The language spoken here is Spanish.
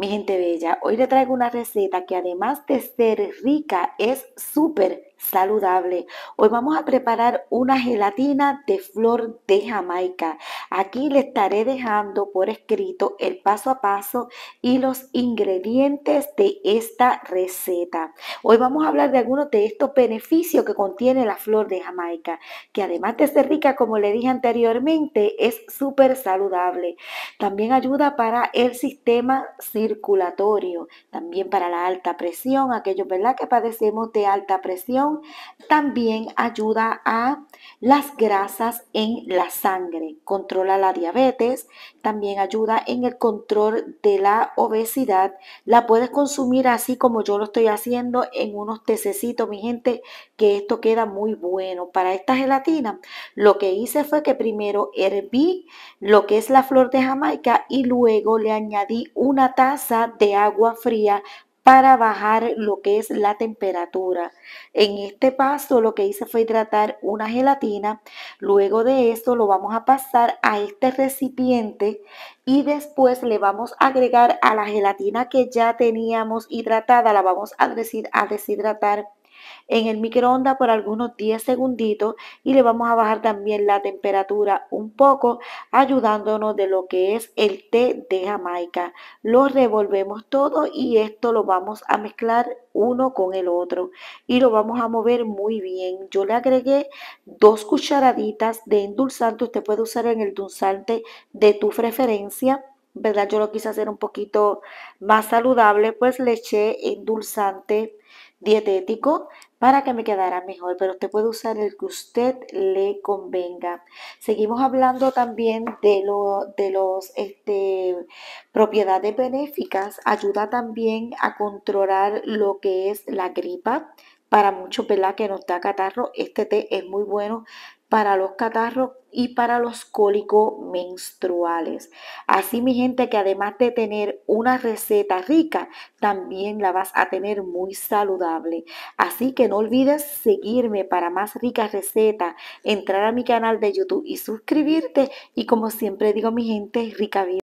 Mi gente bella, hoy le traigo una receta que además de ser rica es súper saludable. Hoy vamos a preparar una gelatina de flor de Jamaica. Aquí le estaré dejando por escrito el paso a paso y los ingredientes de esta receta. Hoy vamos a hablar de algunos de estos beneficios que contiene la flor de Jamaica, que además de ser rica, como le dije anteriormente, es súper saludable. También ayuda para el sistema circulatorio, también para la alta presión, aquellos ¿verdad? que padecemos de alta presión también ayuda a las grasas en la sangre, controla la diabetes, también ayuda en el control de la obesidad. La puedes consumir así como yo lo estoy haciendo en unos tececitos, mi gente, que esto queda muy bueno. Para esta gelatina, lo que hice fue que primero herví lo que es la flor de Jamaica y luego le añadí una taza de agua fría para bajar lo que es la temperatura. En este paso lo que hice fue hidratar una gelatina, luego de esto lo vamos a pasar a este recipiente y después le vamos a agregar a la gelatina que ya teníamos hidratada, la vamos a, a deshidratar en el microondas por algunos 10 segunditos y le vamos a bajar también la temperatura un poco ayudándonos de lo que es el té de jamaica lo revolvemos todo y esto lo vamos a mezclar uno con el otro y lo vamos a mover muy bien yo le agregué dos cucharaditas de endulzante usted puede usar en el endulzante de tu preferencia verdad yo lo quise hacer un poquito más saludable pues le eché endulzante dietético para que me quedara mejor, pero usted puede usar el que usted le convenga. Seguimos hablando también de, lo, de los este, propiedades benéficas. Ayuda también a controlar lo que es la gripa. Para muchos, ¿verdad? Que nos da catarro, este té es muy bueno para los catarros y para los cólicos menstruales. Así mi gente que además de tener una receta rica, también la vas a tener muy saludable. Así que no olvides seguirme para más ricas recetas, entrar a mi canal de YouTube y suscribirte. Y como siempre digo mi gente, rica vida.